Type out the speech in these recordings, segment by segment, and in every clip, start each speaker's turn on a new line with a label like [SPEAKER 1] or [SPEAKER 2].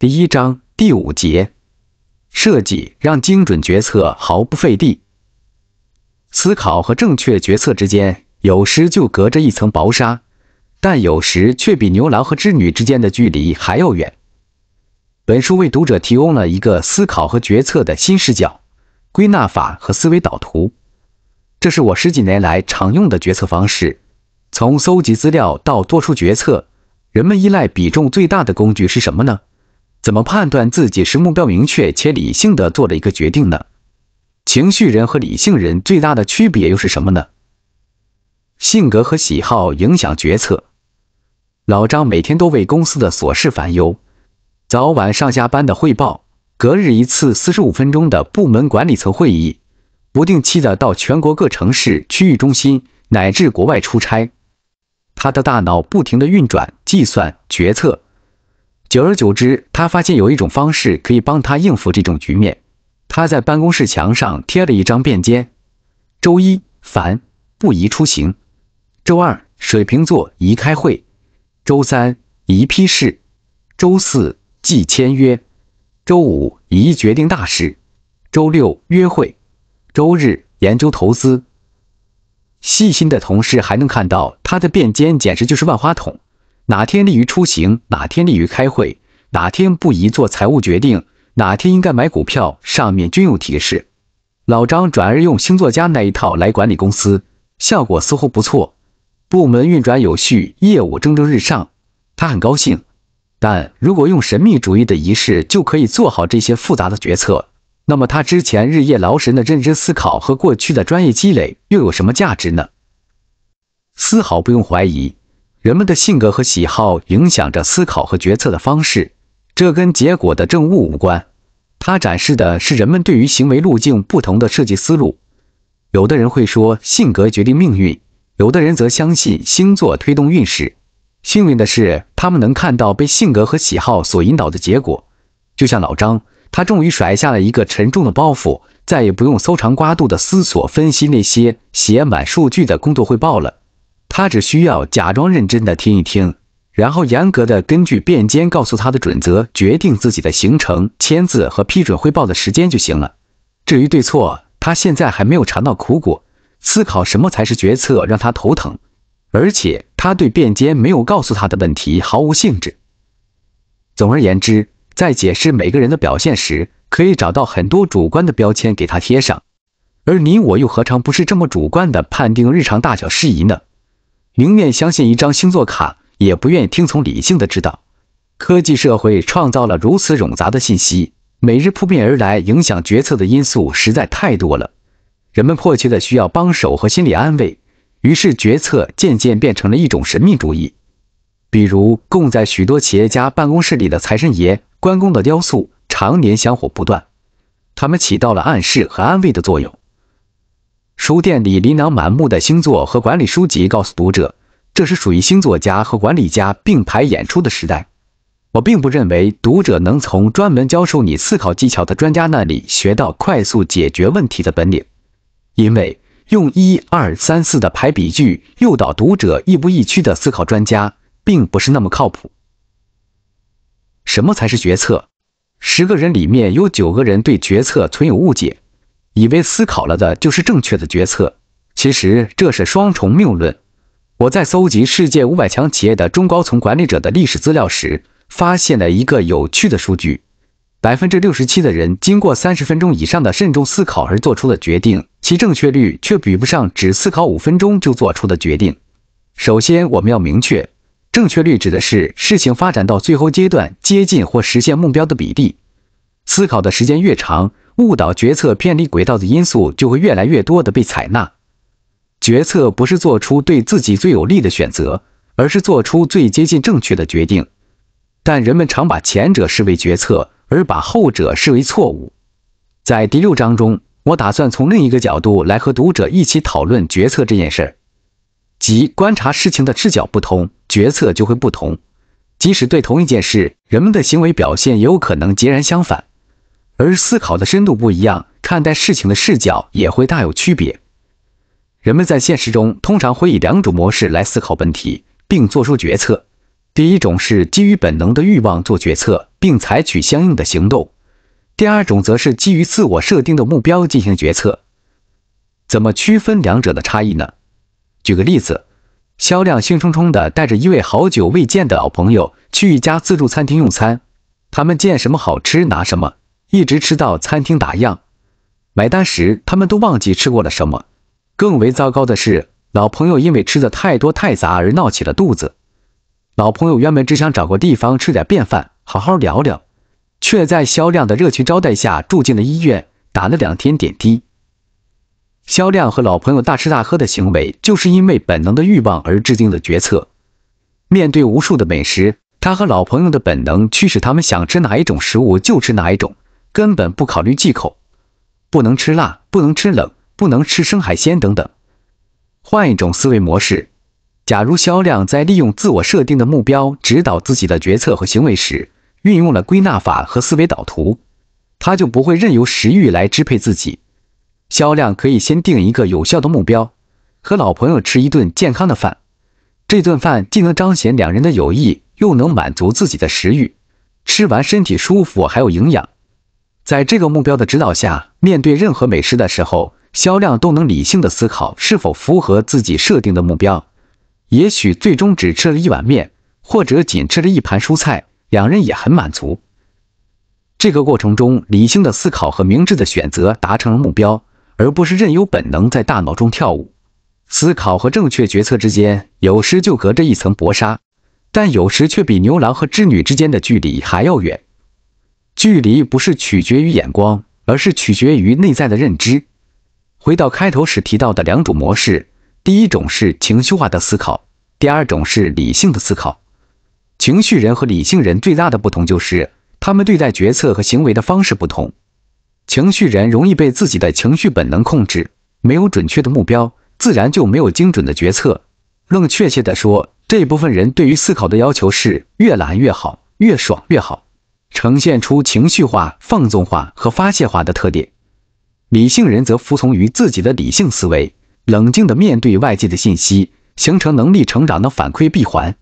[SPEAKER 1] 第一章第五节，设计让精准决策毫不费力。思考和正确决策之间，有时就隔着一层薄纱，但有时却比牛郎和织女之间的距离还要远。本书为读者提供了一个思考和决策的新视角：归纳法和思维导图。这是我十几年来常用的决策方式。从搜集资料到做出决策，人们依赖比重最大的工具是什么呢？怎么判断自己是目标明确且理性的做了一个决定呢？情绪人和理性人最大的区别又是什么呢？性格和喜好影响决策。老张每天都为公司的琐事烦忧，早晚上下班的汇报，隔日一次四十五分钟的部门管理层会议，不定期的到全国各城市、区域中心乃至国外出差，他的大脑不停的运转、计算、决策。久而久之，他发现有一种方式可以帮他应付这种局面。他在办公室墙上贴了一张便签：周一烦，不宜出行；周二水瓶座宜开会；周三宜批示；周四即签约；周五宜决定大事；周六约会；周日研究投资。细心的同事还能看到他的便签，简直就是万花筒。哪天利于出行，哪天利于开会，哪天不宜做财务决定，哪天应该买股票，上面均有提示。老张转而用星座家那一套来管理公司，效果似乎不错，部门运转有序，业务蒸蒸日上，他很高兴。但如果用神秘主义的仪式就可以做好这些复杂的决策，那么他之前日夜劳神的认真思考和过去的专业积累又有什么价值呢？丝毫不用怀疑。人们的性格和喜好影响着思考和决策的方式，这跟结果的正误无关。它展示的是人们对于行为路径不同的设计思路。有的人会说性格决定命运，有的人则相信星座推动运势。幸运的是，他们能看到被性格和喜好所引导的结果。就像老张，他终于甩下了一个沉重的包袱，再也不用搜肠刮肚的思索分析那些写满数据的工作汇报了。他只需要假装认真的听一听，然后严格的根据辩监告诉他的准则决定自己的行程、签字和批准汇报的时间就行了。至于对错，他现在还没有尝到苦果。思考什么才是决策，让他头疼。而且他对辩监没有告诉他的问题毫无兴致。总而言之，在解释每个人的表现时，可以找到很多主观的标签给他贴上，而你我又何尝不是这么主观的判定日常大小事宜呢？宁愿相信一张星座卡，也不愿意听从理性的指导。科技社会创造了如此冗杂的信息，每日扑面而来，影响决策的因素实在太多了。人们迫切的需要帮手和心理安慰，于是决策渐渐变成了一种神秘主义。比如，供在许多企业家办公室里的财神爷、关公的雕塑，常年香火不断，他们起到了暗示和安慰的作用。书店里琳琅满目的星座和管理书籍告诉读者，这是属于星座家和管理家并排演出的时代。我并不认为读者能从专门教授你思考技巧的专家那里学到快速解决问题的本领，因为用一二三四的排比句诱导读者亦步亦趋的思考，专家并不是那么靠谱。什么才是决策？十个人里面有九个人对决策存有误解。以为思考了的就是正确的决策，其实这是双重谬论。我在搜集世界五百强企业的中高层管理者的历史资料时，发现了一个有趣的数据：百分之六十七的人经过三十分钟以上的慎重思考而做出的决定，其正确率却比不上只思考五分钟就做出的决定。首先，我们要明确，正确率指的是事情发展到最后阶段接近或实现目标的比例。思考的时间越长。误导决策偏离轨道的因素就会越来越多的被采纳。决策不是做出对自己最有利的选择，而是做出最接近正确的决定。但人们常把前者视为决策，而把后者视为错误。在第六章中，我打算从另一个角度来和读者一起讨论决策这件事即观察事情的视角不同，决策就会不同。即使对同一件事，人们的行为表现也有可能截然相反。而思考的深度不一样，看待事情的视角也会大有区别。人们在现实中通常会以两种模式来思考问题并做出决策：第一种是基于本能的欲望做决策，并采取相应的行动；第二种则是基于自我设定的目标进行决策。怎么区分两者的差异呢？举个例子，肖亮兴冲冲地带着一位好久未见的老朋友去一家自助餐厅用餐，他们见什么好吃拿什么。一直吃到餐厅打烊，买单时他们都忘记吃过了什么。更为糟糕的是，老朋友因为吃的太多太杂而闹起了肚子。老朋友原本只想找个地方吃点便饭，好好聊聊，却在肖亮的热情招待下住进了医院，打了两天点滴。肖亮和老朋友大吃大喝的行为，就是因为本能的欲望而制定的决策。面对无数的美食，他和老朋友的本能驱使他们想吃哪一种食物就吃哪一种。根本不考虑忌口，不能吃辣，不能吃冷，不能吃生海鲜等等。换一种思维模式，假如肖亮在利用自我设定的目标指导自己的决策和行为时，运用了归纳法和思维导图，他就不会任由食欲来支配自己。肖亮可以先定一个有效的目标，和老朋友吃一顿健康的饭。这顿饭既能彰显两人的友谊，又能满足自己的食欲，吃完身体舒服还有营养。在这个目标的指导下，面对任何美食的时候，销量都能理性的思考是否符合自己设定的目标。也许最终只吃了一碗面，或者仅吃了一盘蔬菜，两人也很满足。这个过程中，理性的思考和明智的选择达成了目标，而不是任由本能在大脑中跳舞。思考和正确决策之间，有时就隔着一层薄纱，但有时却比牛郎和织女之间的距离还要远。距离不是取决于眼光，而是取决于内在的认知。回到开头时提到的两种模式，第一种是情绪化的思考，第二种是理性的思考。情绪人和理性人最大的不同就是，他们对待决策和行为的方式不同。情绪人容易被自己的情绪本能控制，没有准确的目标，自然就没有精准的决策。更确切的说，这一部分人对于思考的要求是越懒越好，越爽越好。呈现出情绪化、放纵化和发泄化的特点。理性人则服从于自己的理性思维，冷静地面对外界的信息，形成能力成长的反馈闭环。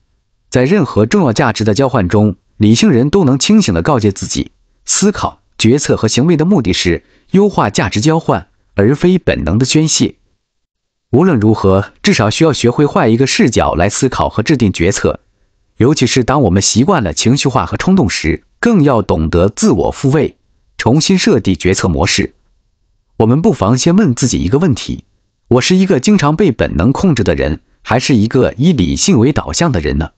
[SPEAKER 1] 在任何重要价值的交换中，理性人都能清醒地告诫自己：思考、决策和行为的目的是优化价值交换，而非本能的宣泄。无论如何，至少需要学会换一个视角来思考和制定决策。尤其是当我们习惯了情绪化和冲动时，更要懂得自我复位，重新设定决策模式。我们不妨先问自己一个问题：我是一个经常被本能控制的人，还是一个以理性为导向的人呢？